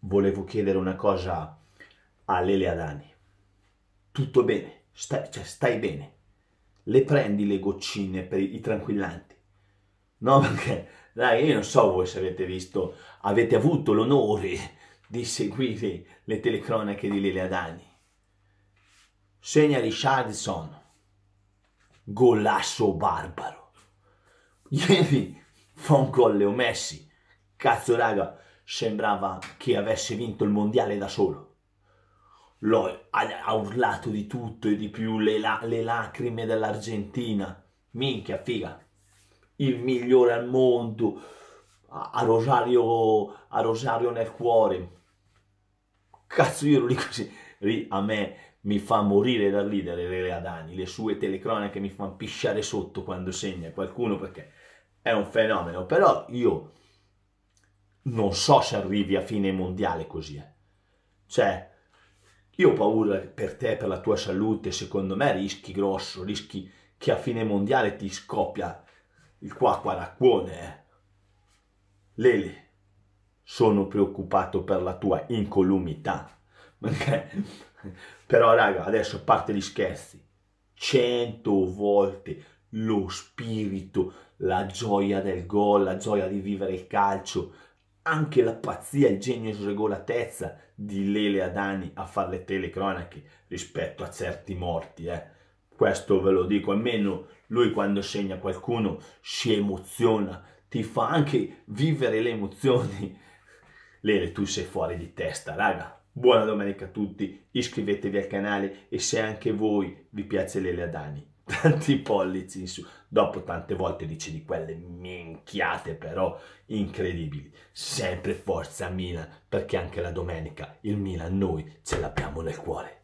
volevo chiedere una cosa a Lele Adani. Tutto bene, stai, cioè stai bene. Le prendi le goccine per i, tranquillanti? No, perché, dai, io non so voi se avete visto, avete avuto l'onore di seguire le telecronache di Lele Adani. Segna Richardson, golasso barbaro. Ieri fa un gol Leo Messi. Cazzo, raga, sembrava che avesse vinto il mondiale da solo. Lo, ha, urlato di tutto e di più, le, la, le lacrime dell'Argentina. Minchia, figa, il migliore al mondo, a, a, Rosario, a Rosario nel cuore. Cazzo, io ero lì così. Lì a me mi fa morire dal ridere Rele Adani, le sue telecronache mi fanno pisciare sotto quando segna qualcuno perché è un fenomeno. Però io non so se arrivi a fine mondiale così. Eh. Cioè, io ho paura per te, per la tua salute, secondo me rischi grosso, rischi che a fine mondiale ti scoppia il qua quaraccone. Eh. Lele, sono preoccupato per la tua incolumità. Però raga, adesso a parte gli scherzi, cento volte lo spirito, la gioia del gol, la gioia di vivere il calcio, anche la pazzia, il genio e sregolatezza di Lele Adani a fare le telecronache rispetto a certi morti. Eh. Questo ve lo dico, almeno lui quando segna qualcuno si emoziona, ti fa anche vivere le emozioni. Lele, tu sei fuori di testa, raga. Buona domenica a tutti, iscrivetevi al canale e se anche voi vi piace Lele Adani tanti pollici in su. Dopo tante volte dice di quelle minchiate però incredibili. Sempre forza Milan, perché anche la domenica il Milan noi ce l'abbiamo nel cuore.